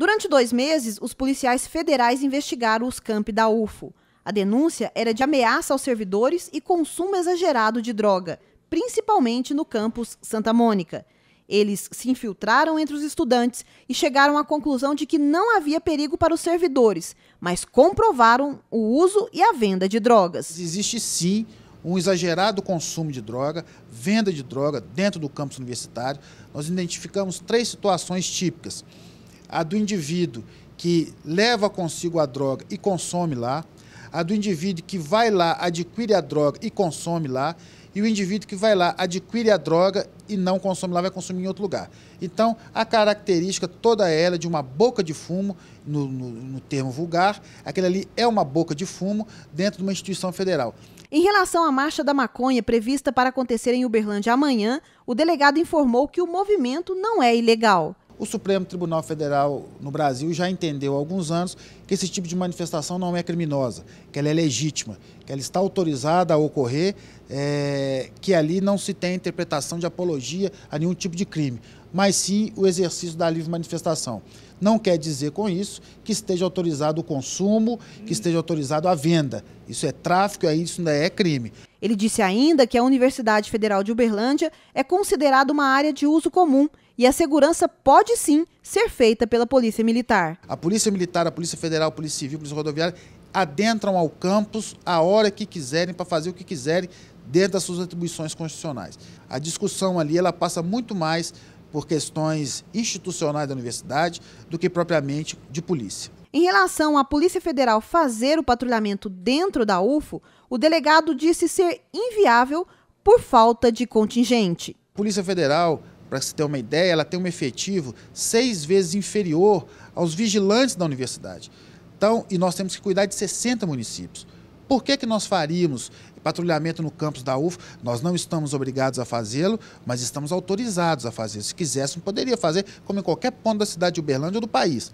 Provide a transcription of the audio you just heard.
Durante dois meses, os policiais federais investigaram os campi da UFO. A denúncia era de ameaça aos servidores e consumo exagerado de droga, principalmente no campus Santa Mônica. Eles se infiltraram entre os estudantes e chegaram à conclusão de que não havia perigo para os servidores, mas comprovaram o uso e a venda de drogas. Existe sim um exagerado consumo de droga, venda de droga dentro do campus universitário. Nós identificamos três situações típicas a do indivíduo que leva consigo a droga e consome lá, a do indivíduo que vai lá, adquire a droga e consome lá, e o indivíduo que vai lá, adquire a droga e não consome lá, vai consumir em outro lugar. Então, a característica toda ela é de uma boca de fumo, no, no, no termo vulgar, aquele ali é uma boca de fumo dentro de uma instituição federal. Em relação à marcha da maconha prevista para acontecer em Uberlândia amanhã, o delegado informou que o movimento não é ilegal. O Supremo Tribunal Federal no Brasil já entendeu há alguns anos que esse tipo de manifestação não é criminosa, que ela é legítima, que ela está autorizada a ocorrer, é, que ali não se tem interpretação de apologia a nenhum tipo de crime, mas sim o exercício da livre manifestação. Não quer dizer com isso que esteja autorizado o consumo, que hum. esteja autorizado a venda. Isso é tráfico e aí isso ainda é crime. Ele disse ainda que a Universidade Federal de Uberlândia é considerada uma área de uso comum e a segurança pode sim ser feita pela Polícia Militar. A Polícia Militar, a Polícia Federal, a Polícia Civil, a Polícia Rodoviária adentram ao campus a hora que quiserem para fazer o que quiserem dentro das suas atribuições constitucionais. A discussão ali ela passa muito mais por questões institucionais da universidade do que propriamente de polícia. Em relação à Polícia Federal fazer o patrulhamento dentro da UFO, o delegado disse ser inviável por falta de contingente. A Polícia Federal, para se ter uma ideia, ela tem um efetivo seis vezes inferior aos vigilantes da universidade. Então, e nós temos que cuidar de 60 municípios. Por que, que nós faríamos patrulhamento no campus da UF? Nós não estamos obrigados a fazê-lo, mas estamos autorizados a fazer. Se quiséssemos, poderia fazer, como em qualquer ponto da cidade de Uberlândia ou do país.